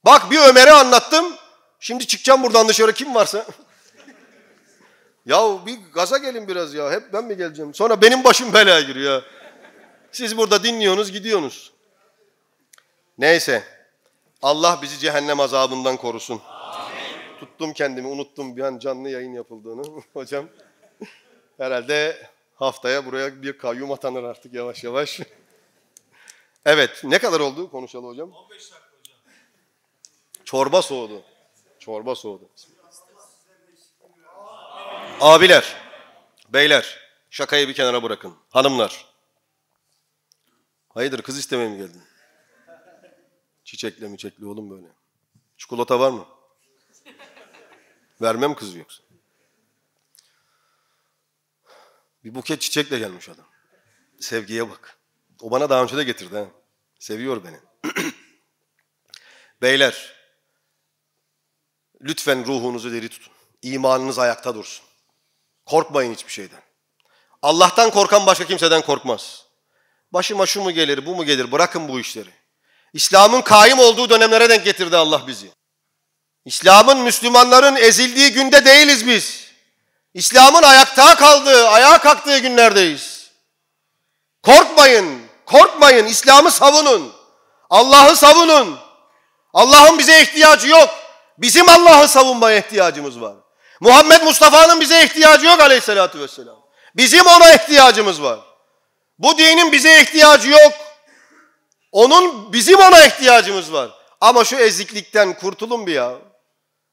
Bak bir Ömer'i anlattım. Şimdi çıkacağım buradan dışarı kim varsa. [laughs] Ya bir gaza gelin biraz ya. Hep ben mi geleceğim? Sonra benim başım belaya giriyor. Siz burada dinliyorsunuz, gidiyorsunuz. Neyse. Allah bizi cehennem azabından korusun. Amin. Tuttum kendimi, unuttum bir an canlı yayın yapıldığını. [laughs] Hocam herhalde haftaya buraya bir kayyum atanır artık yavaş yavaş. [laughs] evet, ne kadar oldu konuşalı hocam? 15 dakika hocam. Çorba soğudu. Çorba soğudu. Abiler, beyler, şakayı bir kenara bırakın. Hanımlar. Hayırdır kız istemeye mi geldin? Çiçekle miçekli oğlum böyle. Çikolata var mı? Vermem kızı yoksa. Bir buket çiçekle gelmiş adam. Sevgiye bak. O bana daha önce de getirdi ha. Seviyor beni. [clears throat] Beyler, lütfen ruhunuzu diri tutun. İmanınız ayakta dursun. Korkmayın hiçbir şeyden. Allah'tan korkan başka kimseden korkmaz. Başıma şu mu gelir, bu mu gelir? Bırakın bu işleri. İslam'ın kaim olduğu dönemlere denk getirdi Allah bizi. İslam'ın Müslümanların ezildiği günde değiliz biz. İslam'ın ayakta kaldığı, ayağa kalktığı günlerdeyiz. Korkmayın, korkmayın. İslam'ı savunun. Allah'ı savunun. Allah'ın bize ihtiyacı yok. Bizim Allah'ı savunmaya ihtiyacımız var. Muhammed Mustafa'nın bize ihtiyacı yok aleyhissalatü vesselam. Bizim ona ihtiyacımız var. Bu dinin bize ihtiyacı yok. Onun bizim ona ihtiyacımız var. Ama şu eziklikten kurtulun bir ya.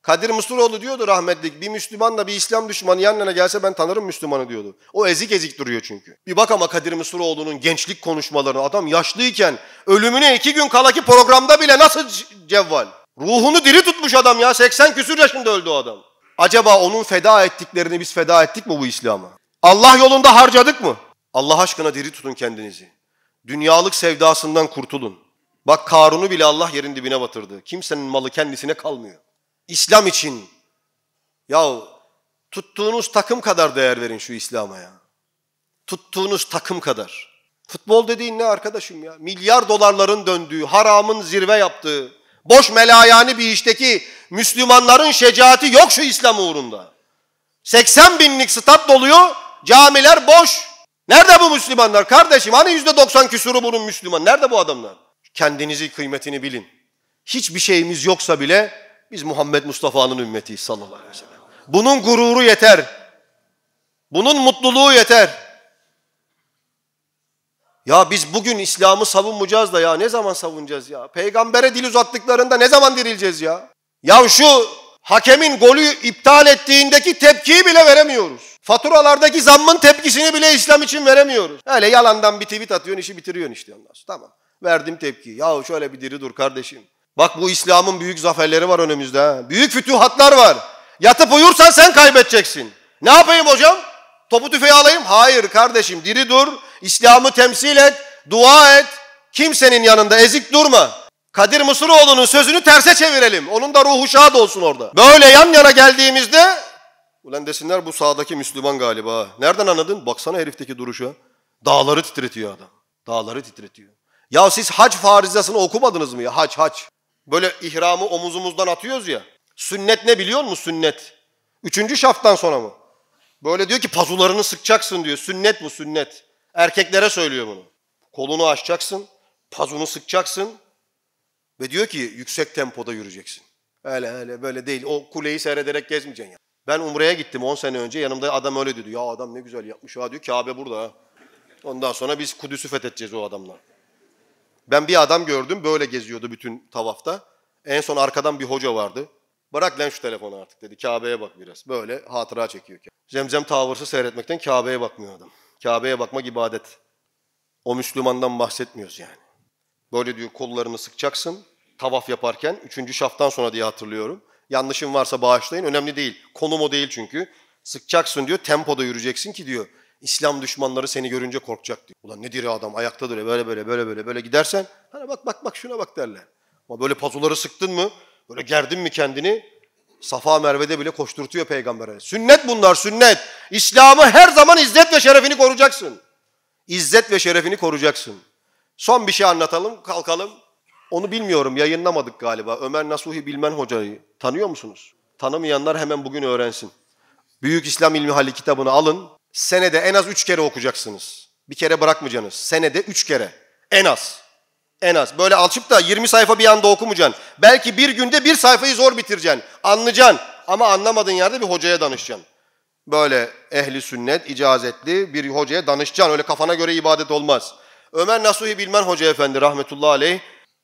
Kadir Mısıroğlu diyordu rahmetlik bir Müslümanla bir İslam düşmanı yan yana gelse ben tanırım Müslümanı diyordu. O ezik ezik duruyor çünkü. Bir bak ama Kadir Mısıroğlu'nun gençlik konuşmalarını. adam yaşlıyken ölümüne iki gün kalaki programda bile nasıl cevval. Ruhunu diri tutmuş adam ya 80 küsür yaşında öldü o adam. Acaba onun feda ettiklerini biz feda ettik mi bu İslam'a? Allah yolunda harcadık mı? Allah aşkına diri tutun kendinizi. Dünyalık sevdasından kurtulun. Bak Karun'u bile Allah yerin dibine batırdı. Kimsenin malı kendisine kalmıyor. İslam için yahu tuttuğunuz takım kadar değer verin şu İslam'a ya. Tuttuğunuz takım kadar. Futbol dediğin ne arkadaşım ya? Milyar dolarların döndüğü, haramın zirve yaptığı, boş melayani bir işteki Müslümanların şecaati yok şu İslam uğrunda. 80 binlik stat doluyor, camiler boş. Nerede bu Müslümanlar kardeşim? Hani yüzde %90 küsuru bunun Müslüman? Nerede bu adamlar? Kendinizi kıymetini bilin. Hiçbir şeyimiz yoksa bile biz Muhammed Mustafa'nın ümmetiyiz sallallahu aleyhi ve sellem. Bunun gururu yeter. Bunun mutluluğu yeter. Ya biz bugün İslam'ı savunmayacağız da ya ne zaman savunacağız ya? Peygambere dil uzattıklarında ne zaman dirileceğiz ya? Ya şu hakemin golü iptal ettiğindeki tepkiyi bile veremiyoruz. Faturalardaki zammın tepkisini bile İslam için veremiyoruz. Öyle yalandan bir tweet atıyorsun işi bitiriyorsun işte ondan Tamam. Verdim tepki. Yahu şöyle bir diri dur kardeşim. Bak bu İslam'ın büyük zaferleri var önümüzde. Ha. Büyük fütuhatlar var. Yatıp uyursan sen kaybedeceksin. Ne yapayım hocam? Topu tüfeği alayım? Hayır kardeşim diri dur. İslam'ı temsil et. Dua et. Kimsenin yanında ezik durma. Kadir Mısıroğlu'nun sözünü terse çevirelim. Onun da ruhu şad olsun orada. Böyle yan yana geldiğimizde ulan desinler bu sağdaki Müslüman galiba. Nereden anladın? Baksana herifteki duruşa. Dağları titretiyor adam. Dağları titretiyor. Ya siz hac farizasını okumadınız mı ya? Hac hac. Böyle ihramı omuzumuzdan atıyoruz ya. Sünnet ne biliyor musun sünnet? Üçüncü şaftan sonra mı? Böyle diyor ki pazularını sıkacaksın diyor. Sünnet bu sünnet. Erkeklere söylüyor bunu. Kolunu açacaksın, pazunu sıkacaksın, ve diyor ki yüksek tempoda yürüyeceksin. Öyle öyle böyle değil. O kuleyi seyrederek gezmeyeceksin. Yani. Ben Umre'ye gittim 10 sene önce. Yanımda adam öyle dedi. Ya adam ne güzel yapmış ha diyor. Kabe burada Ondan sonra biz Kudüs'ü fethedeceğiz o adamla. Ben bir adam gördüm böyle geziyordu bütün tavafta. En son arkadan bir hoca vardı. Bırak lan şu telefonu artık dedi. Kabe'ye bak biraz. Böyle hatıra çekiyor. Zemzem tavırsı seyretmekten Kabe'ye bakmıyor adam. Kabe'ye bakmak ibadet. O Müslümandan bahsetmiyoruz yani. Böyle diyor kollarını sıkacaksın tavaf yaparken. Üçüncü şaftan sonra diye hatırlıyorum. Yanlışım varsa bağışlayın. Önemli değil. Konum o değil çünkü. Sıkacaksın diyor. Tempoda yürüyeceksin ki diyor. İslam düşmanları seni görünce korkacak diyor. Ulan nedir ya adam ayakta duruyor böyle böyle böyle böyle böyle gidersen hani bak bak bak şuna bak derler. Ama böyle pazuları sıktın mı böyle gerdin mi kendini Safa Merve'de bile koşturtuyor peygambere. Sünnet bunlar sünnet. İslam'ı her zaman izzet ve şerefini koruyacaksın. İzzet ve şerefini koruyacaksın. Son bir şey anlatalım kalkalım. Onu bilmiyorum yayınlamadık galiba. Ömer Nasuhi Bilmen Hoca'yı tanıyor musunuz? Tanımayanlar hemen bugün öğrensin. Büyük İslam İlmi Hali kitabını alın. Senede en az üç kere okuyacaksınız. Bir kere bırakmayacaksınız. Senede üç kere. En az. En az. Böyle alçıp da 20 sayfa bir anda okumayacaksın. Belki bir günde bir sayfayı zor bitireceksin. Anlayacaksın. Ama anlamadığın yerde bir hocaya danışacaksın. Böyle ehli sünnet, icazetli bir hocaya danışacaksın. Öyle kafana göre ibadet olmaz. Ömer Nasuhi Bilmen Hoca Efendi rahmetullahi aleyh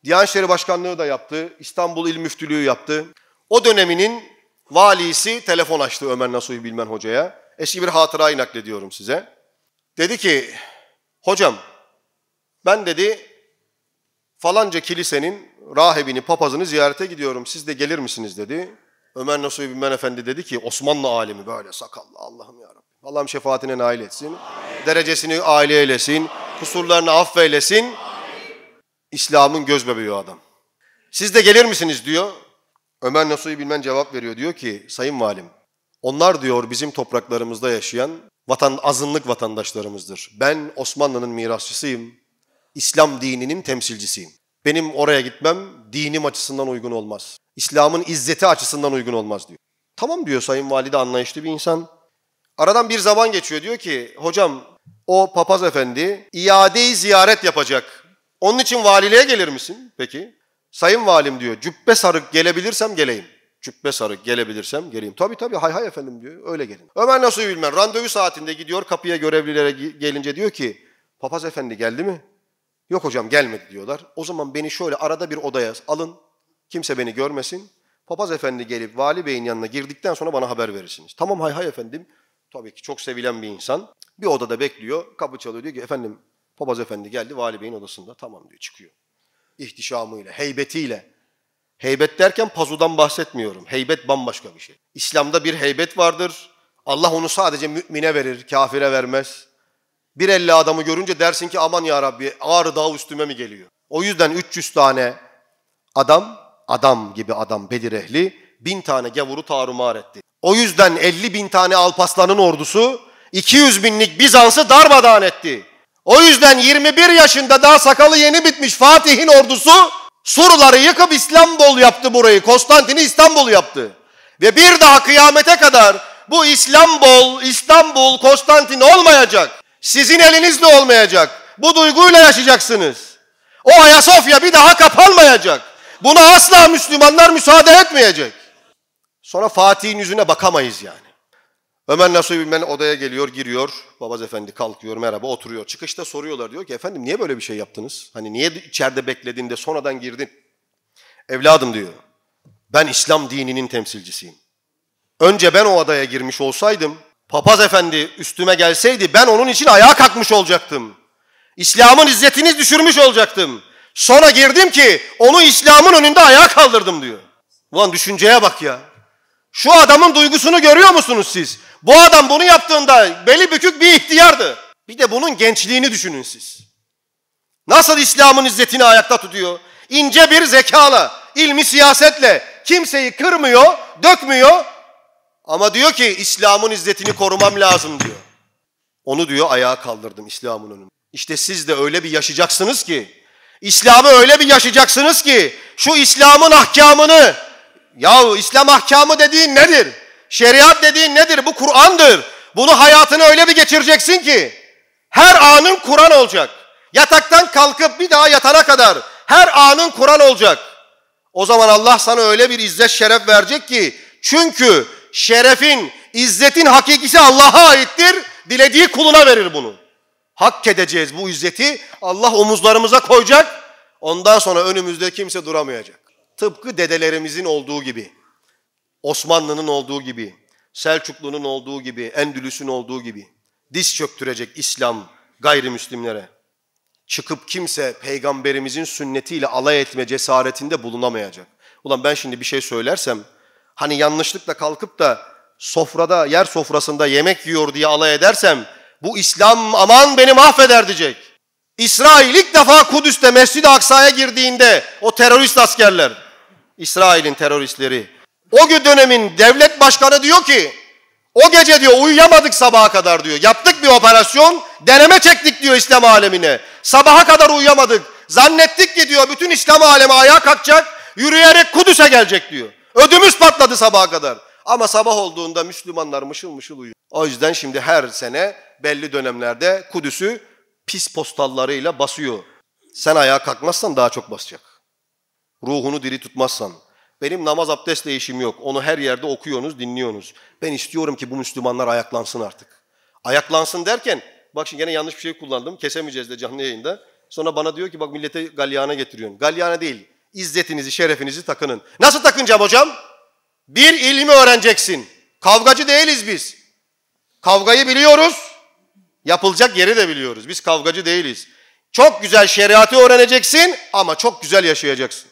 Diyanet İşleri Başkanlığı da yaptı. İstanbul İl Müftülüğü yaptı. O döneminin valisi telefon açtı Ömer Nasuhi Bilmen Hoca'ya. Eski bir hatırayı naklediyorum size. Dedi ki, hocam ben dedi falanca kilisenin rahibini, papazını ziyarete gidiyorum. Siz de gelir misiniz dedi. Ömer Nasuhi Bilmen Efendi dedi ki Osmanlı alimi böyle sakallı Allah'ım yarabbim. Allah'ım şefaatine nail etsin. Amin. Derecesini aile eylesin. Amin. Kusurlarını affeylesin. Amin İslam'ın göz bebeği adam. Siz de gelir misiniz diyor. Ömer Nasuhi Bilmen cevap veriyor. Diyor ki sayın valim onlar diyor bizim topraklarımızda yaşayan vatan, azınlık vatandaşlarımızdır. Ben Osmanlı'nın mirasçısıyım. İslam dininin temsilcisiyim. Benim oraya gitmem dinim açısından uygun olmaz. İslam'ın izzeti açısından uygun olmaz diyor. Tamam diyor Sayın vali de anlayışlı bir insan. Aradan bir zaman geçiyor diyor ki hocam o papaz efendi iadeyi ziyaret yapacak onun için valiliğe gelir misin peki? Sayın valim diyor cübbe sarık gelebilirsem geleyim. Cübbe sarık gelebilirsem geleyim. Tabii tabii hay hay efendim diyor öyle gelin. Ömer nasıl bilmem randevu saatinde gidiyor kapıya görevlilere gelince diyor ki papaz efendi geldi mi? Yok hocam gelmedi diyorlar. O zaman beni şöyle arada bir odaya alın. Kimse beni görmesin. Papaz efendi gelip vali beyin yanına girdikten sonra bana haber verirsiniz. Tamam hay hay efendim. Tabii ki çok sevilen bir insan. Bir odada bekliyor. Kapı çalıyor diyor ki efendim Papaz efendi geldi vali beyin odasında. Tamam diyor çıkıyor. İhtişamıyla, heybetiyle. Heybet derken pazudan bahsetmiyorum. Heybet bambaşka bir şey. İslam'da bir heybet vardır. Allah onu sadece mümine verir, kafire vermez. Bir elli adamı görünce dersin ki aman ya Rabbi ağrı dağ üstüme mi geliyor? O yüzden 300 tane adam, adam gibi adam Bedir ehli, bin tane gavuru tarumar etti. O yüzden 50 bin tane Alpaslan'ın ordusu 200 binlik Bizans'ı darmadağın etti. O yüzden 21 yaşında daha sakalı yeni bitmiş Fatih'in ordusu Surları yıkıp İstanbul yaptı burayı. Konstantin'i İstanbul yaptı. Ve bir daha kıyamete kadar bu İstanbul, İstanbul, Konstantin olmayacak. Sizin elinizle olmayacak. Bu duyguyla yaşayacaksınız. O Ayasofya bir daha kapanmayacak. Buna asla Müslümanlar müsaade etmeyecek. Sonra Fatih'in yüzüne bakamayız yani. Ömer Nasuhi bilmem odaya geliyor, giriyor. Babaz Efendi kalkıyor, merhaba oturuyor. Çıkışta soruyorlar diyor ki efendim niye böyle bir şey yaptınız? Hani niye içeride bekledin de sonradan girdin? Evladım diyor. Ben İslam dininin temsilcisiyim. Önce ben o adaya girmiş olsaydım, papaz efendi üstüme gelseydi ben onun için ayağa kalkmış olacaktım. İslam'ın izzetini düşürmüş olacaktım. Sonra girdim ki onu İslam'ın önünde ayağa kaldırdım diyor. Ulan düşünceye bak ya. Şu adamın duygusunu görüyor musunuz siz? Bu adam bunu yaptığında belli bükük bir ihtiyardı. Bir de bunun gençliğini düşünün siz. Nasıl İslam'ın izzetini ayakta tutuyor? İnce bir zekala, ilmi siyasetle kimseyi kırmıyor, dökmüyor. Ama diyor ki İslam'ın izzetini korumam lazım diyor. Onu diyor ayağa kaldırdım İslam'ın önünde. İşte siz de öyle bir yaşayacaksınız ki, İslam'ı öyle bir yaşayacaksınız ki, şu İslam'ın ahkamını, yahu İslam ahkamı dediğin nedir? Şeriat dediğin nedir? Bu Kur'an'dır. Bunu hayatını öyle bir geçireceksin ki her anın Kur'an olacak. Yataktan kalkıp bir daha yatana kadar her anın Kur'an olacak. O zaman Allah sana öyle bir izzet şeref verecek ki çünkü şerefin, izzetin hakikisi Allah'a aittir. Dilediği kuluna verir bunu. Hak edeceğiz bu izzeti. Allah omuzlarımıza koyacak. Ondan sonra önümüzde kimse duramayacak. Tıpkı dedelerimizin olduğu gibi. Osmanlı'nın olduğu gibi, Selçuklu'nun olduğu gibi, Endülüs'ün olduğu gibi diz çöktürecek İslam gayrimüslimlere. Çıkıp kimse peygamberimizin sünnetiyle alay etme cesaretinde bulunamayacak. Ulan ben şimdi bir şey söylersem hani yanlışlıkla kalkıp da sofrada, yer sofrasında yemek yiyor diye alay edersem bu İslam aman beni mahveder diyecek. İsrail ilk defa Kudüs'te Mescid-i Aksa'ya girdiğinde o terörist askerler, İsrail'in teröristleri o gün dönemin devlet başkanı diyor ki o gece diyor uyuyamadık sabaha kadar diyor. Yaptık bir operasyon, deneme çektik diyor İslam alemine. Sabaha kadar uyuyamadık. Zannettik ki diyor bütün İslam alemi ayağa kalkacak, yürüyerek Kudüs'e gelecek diyor. Ödümüz patladı sabaha kadar. Ama sabah olduğunda Müslümanlar mışıl mışıl uyuyor. O yüzden şimdi her sene belli dönemlerde Kudüs'ü pis postallarıyla basıyor. Sen ayağa kalkmazsan daha çok basacak. Ruhunu diri tutmazsan, benim namaz abdest işim yok. Onu her yerde okuyorsunuz, dinliyorsunuz. Ben istiyorum ki bu Müslümanlar ayaklansın artık. Ayaklansın derken, bak şimdi gene yanlış bir şey kullandım. Kesemeyeceğiz de canlı yayında. Sonra bana diyor ki bak millete galyana getiriyorsun. Galyana değil, İzzetinizi, şerefinizi takının. Nasıl takınacağım hocam? Bir ilmi öğreneceksin. Kavgacı değiliz biz. Kavgayı biliyoruz. Yapılacak yeri de biliyoruz. Biz kavgacı değiliz. Çok güzel şeriatı öğreneceksin ama çok güzel yaşayacaksın.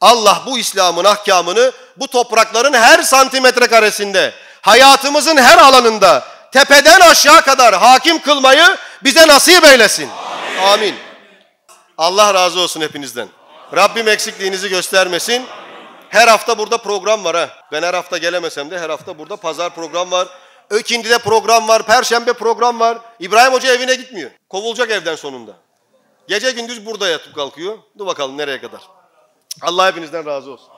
Allah bu İslam'ın ahkamını bu toprakların her santimetre karesinde, hayatımızın her alanında tepeden aşağı kadar hakim kılmayı bize nasip eylesin. Amin. Amin. Allah razı olsun hepinizden. Rabbim eksikliğinizi göstermesin. Her hafta burada program var ha. Ben her hafta gelemesem de her hafta burada pazar program var. Ökindi'de program var, Perşembe program var. İbrahim Hoca evine gitmiyor. Kovulacak evden sonunda. Gece gündüz burada yatıp kalkıyor. Dur bakalım nereye kadar. Allah hepinizden razı olsun.